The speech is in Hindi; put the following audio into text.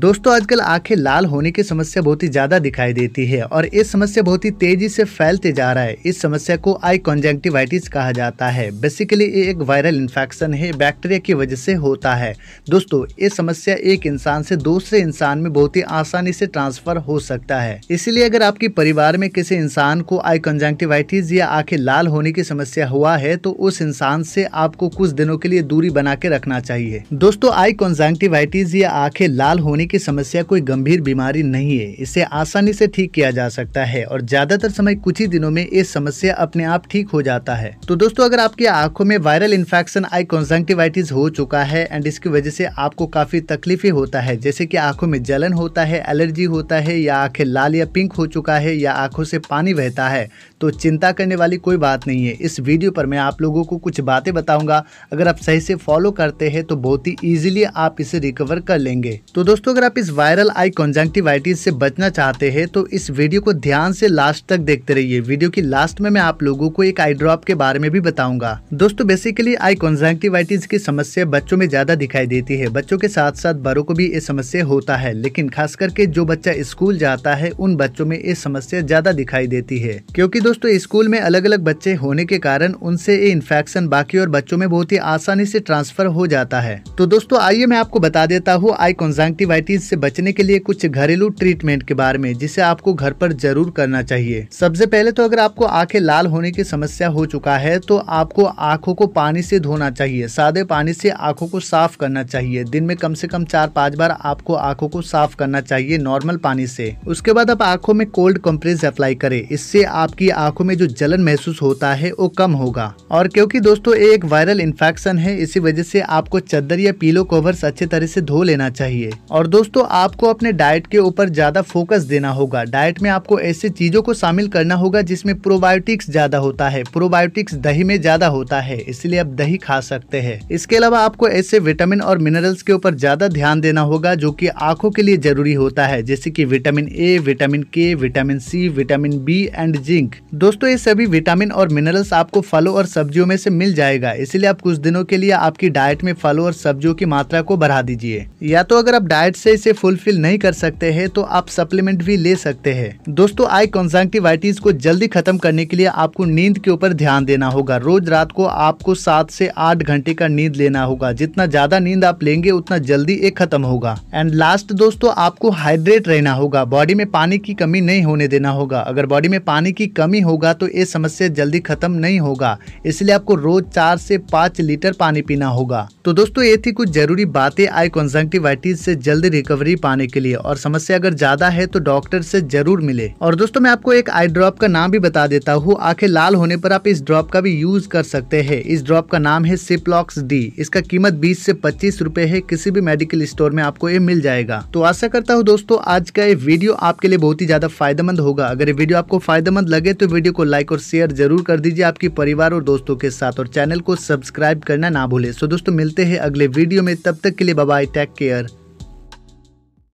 दोस्तों आजकल आंखें लाल होने की समस्या बहुत ही ज्यादा दिखाई देती है और ये समस्या बहुत ही तेजी से फैलते जा रहा है इस समस्या को आई कॉन्जेंटिवाइटिस कहा जाता है बेसिकली ये एक वायरल इन्फेक्शन है बैक्टीरिया की वजह से होता है दोस्तों ये समस्या एक इंसान से दूसरे इंसान में बहुत ही आसानी से ट्रांसफर हो सकता है इसलिए अगर आपके परिवार में किसी इंसान को आई कॉन्जेंटिवाइटिस या आंखें लाल होने की समस्या हुआ है तो उस इंसान से आपको कुछ दिनों के लिए दूरी बना के रखना चाहिए दोस्तों आई कॉन्जेंटिवाइटिस या आंखें लाल होने पानी की समस्या कोई गंभीर बीमारी नहीं है इसे आसानी से ठीक किया जा सकता है और ज्यादातर समय कुछ ही दिनों में ये समस्या अपने आप ठीक हो जाता है तो दोस्तों अगर आपकी आंखों में वायरल इन्फेक्शन आई कॉन्जेंटिवाइटिस हो चुका है एंड इसकी वजह से आपको काफी तकलीफी होता है जैसे की आंखों में जलन होता है एलर्जी होता है या आंखें लाल या पिंक हो चुका है या आंखों से पानी बहता है तो चिंता करने वाली कोई बात नहीं है इस वीडियो पर मैं आप लोगों को कुछ बातें बताऊंगा अगर आप सही से फॉलो करते हैं तो बहुत ही ईजिली आप इसे रिकवर कर लेंगे तो दोस्तों अगर आप इस वायरल आई कॉन्जेंटिवाइटिस से बचना चाहते हैं तो इस वीडियो को ध्यान से लास्ट तक देखते रहिए वीडियो की लास्ट में मैं आप लोगों को एक आई ड्रॉप के बारे में भी बताऊंगा दोस्तों बेसिकली आई कॉन्जेंटिवाइटिस की समस्या बच्चों में ज्यादा दिखाई देती है बच्चों के साथ साथ बड़ों को भी ये समस्या होता है लेकिन खास करके जो बच्चा स्कूल जाता है उन बच्चों में ये समस्या ज्यादा दिखाई देती है क्योंकि दोस्तों स्कूल में अलग अलग बच्चे होने के कारण उनसे ये इन्फेक्शन बाकी और बच्चों में बहुत ही आसानी से ट्रांसफर हो जाता है तो दोस्तों आइए मैं आपको बता देता हूँ आई कॉन्जेंटिवाइटिस से बचने के लिए कुछ घरेलू ट्रीटमेंट के बारे में जिसे आपको घर पर जरूर करना चाहिए सबसे पहले तो अगर आपको आंखें लाल होने की समस्या हो चुका है तो आपको आंखों को पानी से धोना चाहिए सादे पानी से आंखों को साफ करना चाहिए दिन में कम से कम चार पाँच बार आपको आंखों को साफ करना चाहिए नॉर्मल पानी से उसके बाद आप आंखों में कोल्ड कंप्रेस अप्लाई करें इससे आपकी आंखों में जो जलन महसूस होता है वो कम होगा और क्योंकि दोस्तों ये एक वायरल इन्फेक्शन है इसी वजह से आपको चादर या पीलो कवर्स अच्छे तरह से धो लेना चाहिए और दोस्तों आपको अपने डाइट के ऊपर ज्यादा फोकस देना होगा डाइट में आपको ऐसे चीजों को शामिल करना होगा जिसमें प्रोबायोटिक्स ज्यादा होता है प्रोबायोटिक्स दही में ज्यादा होता है इसलिए आप दही खा सकते हैं इसके अलावा आपको ऐसे विटामिन और मिनरल्स के ऊपर ज्यादा ध्यान देना होगा जो की आंखों के लिए जरूरी होता है जैसे की vitamin A vitamin K vitamin C vitamin B and zinc दोस्तों ये सभी विटामिन और मिनरल्स आपको फलों और सब्जियों में से मिल जाएगा इसलिए आप कुछ दिनों के लिए आपकी डाइट में फलों और सब्जियों की मात्रा को बढ़ा दीजिए या तो अगर आप डाइट से इसे फुलफिल नहीं कर सकते हैं तो आप सप्लीमेंट भी ले सकते हैं दोस्तों आई कॉन्जेंटिवाइटिस को जल्दी खत्म करने के लिए आपको नींद के ऊपर ध्यान देना होगा रोज रात को आपको सात से आठ घंटे का नींद लेना होगा जितना ज्यादा नींद आप लेंगे उतना जल्दी ये खत्म होगा एंड लास्ट दोस्तों आपको हाइड्रेट रहना होगा बॉडी में पानी की कमी नहीं होने देना होगा अगर बॉडी में पानी की कमी कमी होगा तो ये समस्या जल्दी खत्म नहीं होगा इसलिए आपको रोज चार से पाँच लीटर पानी पीना होगा तो दोस्तों ये थी कुछ जरूरी बातें आई कॉन्जंक्टिवाइटिस से जल्द रिकवरी पाने के लिए और समस्या अगर ज्यादा है तो डॉक्टर से जरूर मिले और दोस्तों मैं आपको एक आई ड्रॉप का नाम भी बता देता हूँ आंखें लाल होने पर आप इस ड्रॉप का भी यूज कर सकते हैं इस ड्रॉप का नाम है सिपलॉक्स डी इसका कीमत बीस से पच्चीस रूपए है किसी भी मेडिकल स्टोर में आपको ये मिल जाएगा तो आशा करता हूँ दोस्तों आज का ये वीडियो आपके लिए बहुत ही ज्यादा फायदेमंद होगा अगर ये वीडियो आपको फायदेमंद लगे तो तो वीडियो को लाइक और शेयर जरूर कर दीजिए आपके परिवार और दोस्तों के साथ और चैनल को सब्सक्राइब करना ना भूले सो दोस्तों मिलते हैं अगले वीडियो में तब तक के लिए बाय टेक केयर